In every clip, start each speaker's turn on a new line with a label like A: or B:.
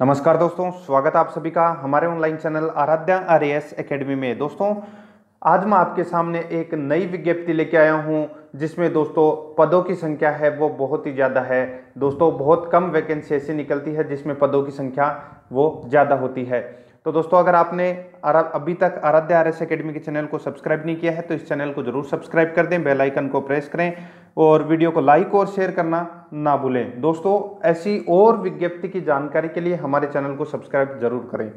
A: नमस्कार दोस्तों स्वागत आप सभी का हमारे online channel Aradhya R S academy में दोस्तों आज मैं आपके सामने एक नई विज्ञप्ति लेके आया हूं जिसमें दोस्तों पदों की संख्या है वो बहुत ही ज़्यादा है दोस्तों बहुत कम वैकेंसी ऐसी निकलती है जिसमें पदों की संख्या वो ज़्यादा होती है तो दोस्तों अगर आपने अभी तक आराध्या आर एस अकेडमी के चैनल को सब्सक्राइब नहीं किया है तो इस चैनल को जरूर सब्सक्राइब कर दें बेलाइकन को प्रेस करें और वीडियो को लाइक और शेयर करना ना भूलें दोस्तों ऐसी और विज्ञप्ति की जानकारी के लिए हमारे चैनल को सब्सक्राइब जरूर करें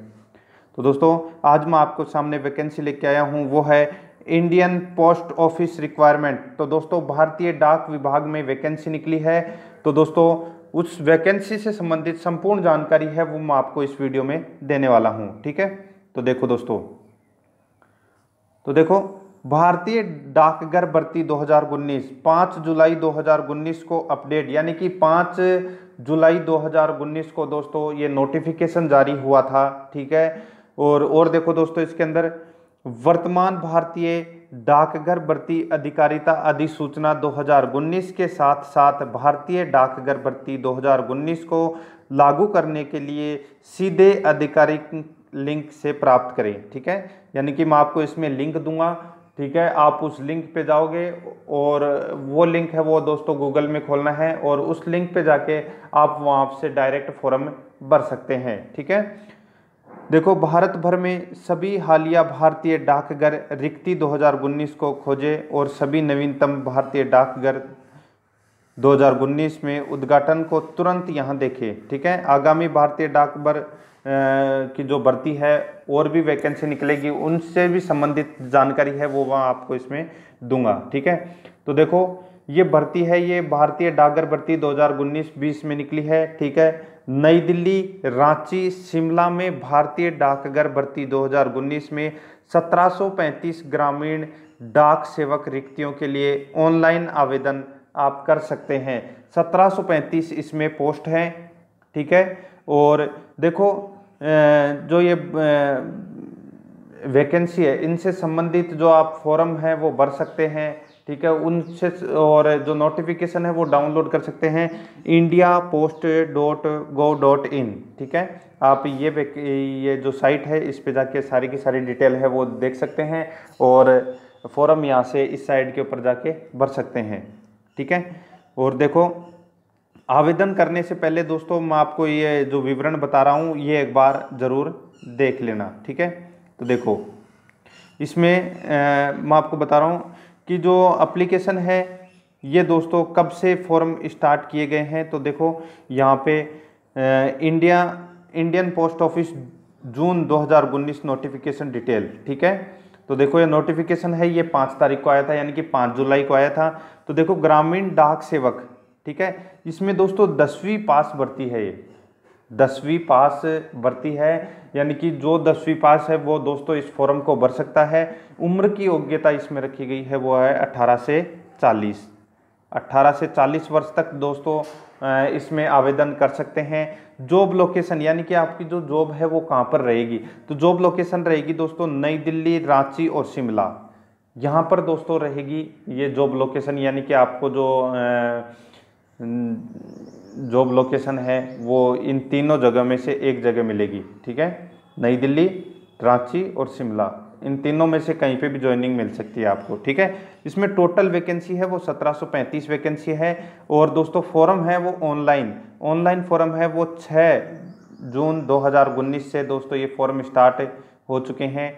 A: तो दोस्तों आज मैं आपको सामने वैकेंसी लेके आया हूँ वो है इंडियन पोस्ट ऑफिस रिक्वायरमेंट तो दोस्तों भारतीय डाक विभाग में वैकेंसी निकली है तो दोस्तों उस वैकेंसी से संबंधित संपूर्ण जानकारी है वो मैं आपको इस वीडियो में देने वाला हूँ ठीक है तो देखो दोस्तों तो देखो भारतीय डाकघर भर्ती 2019 5 जुलाई 2019 को अपडेट यानी कि 5 जुलाई 2019 को दोस्तों ये नोटिफिकेशन जारी हुआ था ठीक है और और देखो दोस्तों इसके अंदर वर्तमान भारतीय डाकघर भर्ती अधिकारिता अधिसूचना 2019 के साथ साथ भारतीय डाकघर भर्ती 2019 को लागू करने के लिए सीधे आधिकारिक लिंक से प्राप्त करें ठीक है यानी कि मैं आपको इसमें लिंक दूंगा ठीक है आप उस लिंक पे जाओगे और वो लिंक है वो दोस्तों गूगल में खोलना है और उस लिंक पे जाके आप वहाँ से डायरेक्ट फॉर्म भर सकते हैं ठीक है देखो भारत भर में सभी हालिया भारतीय डाकघर रिक्ति 2019 को खोजे और सभी नवीनतम भारतीय डाकघर 2019 में उद्घाटन को तुरंत यहाँ देखें ठीक है आगामी भारतीय डाक की जो भर्ती है और भी वैकेंसी निकलेगी उनसे भी संबंधित जानकारी है वो वहाँ आपको इसमें दूंगा ठीक है तो देखो ये भर्ती है ये भारतीय डाकघर भर्ती 2019-20 में निकली है ठीक है नई दिल्ली रांची शिमला में भारतीय डाकघर भर्ती 2019 में 1735 ग्रामीण डाक सेवक रिक्तियों के लिए ऑनलाइन आवेदन आप कर सकते हैं 1735 इसमें पोस्ट हैं ठीक है और देखो जो ये वैकेंसी है इनसे संबंधित जो आप फॉर्म है वो भर सकते हैं ठीक है उनसे और जो नोटिफिकेशन है वो डाउनलोड कर सकते हैं India post dot gov dot in ठीक है आप ये ये जो साइट है इस पे जाके सारी की सारी डिटेल है वो देख सकते हैं और फॉर्म यहाँ से इस साइट के ऊपर जाके भर सकते हैं ठीक है और देखो आवेदन करने से पहले दोस्तों मैं आपको ये जो विवरण बता रहा हूँ ये एक बार ज़रूर देख लेना ठीक है तो देखो इसमें मैं आपको बता रहा हूँ कि जो अप्लीकेशन है ये दोस्तों कब से फॉर्म स्टार्ट किए गए हैं तो देखो यहाँ पे India Indian post office June 2019 notification detail ठीक है तो देखो ये नोटिफिकेशन है ये पाँच तारीख को आया था यानी कि पाँच जुलाई को आया था तो देखो ग्रामीण डाक सेवक ठीक है इसमें दोस्तों दसवीं पास भर्ती है ये दसवीं पास भर्ती है यानी कि जो दसवीं पास है वो दोस्तों इस फॉर्म को भर सकता है उम्र की योग्यता इसमें रखी गई है वो है अट्ठारह से चालीस अट्ठारह से चालीस वर्ष तक दोस्तों इसमें आवेदन कर सकते हैं जॉब लोकेशन यानी कि आपकी जो जॉब है वो कहाँ पर रहेगी तो जॉब लोकेशन रहेगी दोस्तों नई दिल्ली रांची और शिमला यहाँ पर दोस्तों रहेगी ये जॉब लोकेशन यानी कि आपको जो आ, जॉब लोकेशन है वो इन तीनों जगह में से एक जगह मिलेगी ठीक है नई दिल्ली रांची और शिमला इन तीनों में से कहीं पे भी ज्वाइनिंग मिल सकती है आपको ठीक है इसमें टोटल वैकेंसी है वो 1735 वैकेंसी है और दोस्तों फॉर्म है वो ऑनलाइन ऑनलाइन फॉरम है वो 6 जून दो से दोस्तों ये फॉर्म स्टार्ट हो चुके हैं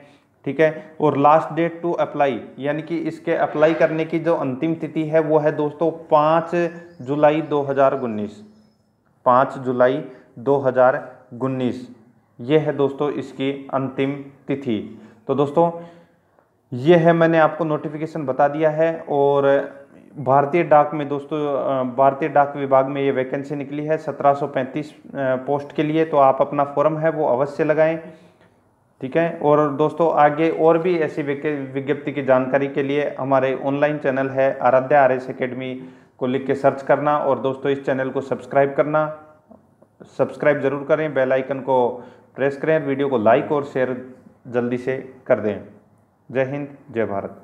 A: ठीक है और लास्ट डेट टू अप्लाई यानी कि इसके अप्लाई करने की जो अंतिम तिथि है वो है दोस्तों पाँच जुलाई दो हज़ार उन्नीस पाँच जुलाई दो हज़ार उन्नीस ये है दोस्तों इसकी अंतिम तिथि तो दोस्तों ये है मैंने आपको नोटिफिकेशन बता दिया है और भारतीय डाक में दोस्तों भारतीय डाक विभाग में ये वैकेंसी निकली है 1735 पोस्ट के लिए तो आप अपना फॉर्म है वो अवश्य लगाएं ठीक है और दोस्तों आगे और भी ऐसी विज्ञप्ति की जानकारी के लिए हमारे ऑनलाइन चैनल है आराध्या आर एस अकेडमी को लिख के सर्च करना और दोस्तों इस चैनल को सब्सक्राइब करना सब्सक्राइब जरूर करें बेल आइकन को प्रेस करें वीडियो को लाइक और शेयर जल्दी से कर दें जय हिंद जय भारत